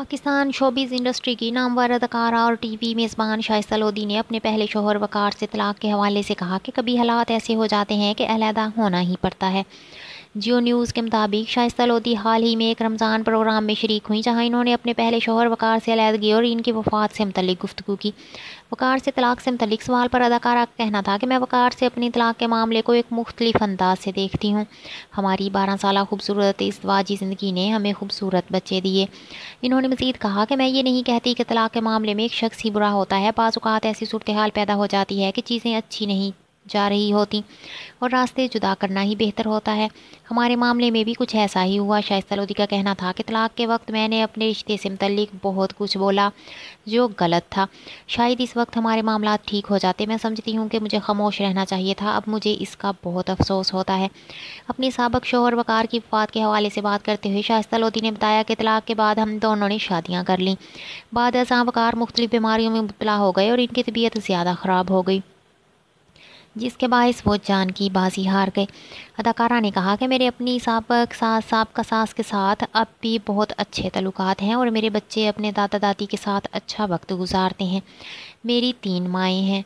Pakistan showbiz industry की नामवर अदकारा और TV मेज़बान शाइस्ता लोधी ने अपने पहले शोहर वकार से तलाक के हवाले से कहा कि कभी हालात ऐसे हो जाते हैं कि अलहदा होना ही पड़ता है जियो न्यूज़ के मुताबिक शाइस्ता लोधी हाल ही में एक रमज़ान प्रोग्राम में शरीक हुई जहाँ इन्होंने अपने पहले शोहर वकार से अलीदगी और इनकी वफात से मतलब गुफ्तु की वकार से तलाक से मतलब सवाल पर अदाकारा का कहना था कि मैं वकार से अपनी तलाक के मामले को एक मुख्तलिफ अंदाज से देखती हूँ हमारी बारह साल खूबसूरत इस वाजी ज़िंदगी ने हमें खूबसूरत बच्चे दिए इन्होंने मज़ीद कहा कि मैं ये नहीं कहती कि तलाक के मामले में एक शख्स ही बुरा होता है बाज़ात ऐसी सूरत हाल पैदा हो जाती है कि चीज़ें अच्छी नहीं जा रही होती और रास्ते जुदा करना ही बेहतर होता है हमारे मामले में भी कुछ ऐसा ही हुआ शाइस्ता लोधी का कहना था कि तलाक के वक्त मैंने अपने रिश्ते से मतलब बहुत कुछ बोला जो गलत था शायद इस वक्त हमारे मामला ठीक हो जाते मैं समझती हूँ कि मुझे खामोश रहना चाहिए था अब मुझे इसका बहुत अफसोस होता है अपने सबक शोहर वकार की वफात के हवाले से बात करते हुए शाइस्ता लोधी ने बताया कि तलाक के बाद हम दोनों ने शादियाँ कर लीं बाद वकार मुख्तलिफ़ बीमारियों में मुबला हो गए और इनकी तबीयत ज़्यादा ख़राब हो गई जिसके बायस वो जान की बाजी हार गए अदाकारा ने कहा कि मेरे अपनी सबक सास सबका सास के साथ अब भी बहुत अच्छे तल्लुक हैं और मेरे बच्चे अपने दादा दादी के साथ अच्छा वक्त गुजारते हैं मेरी तीन माएँ हैं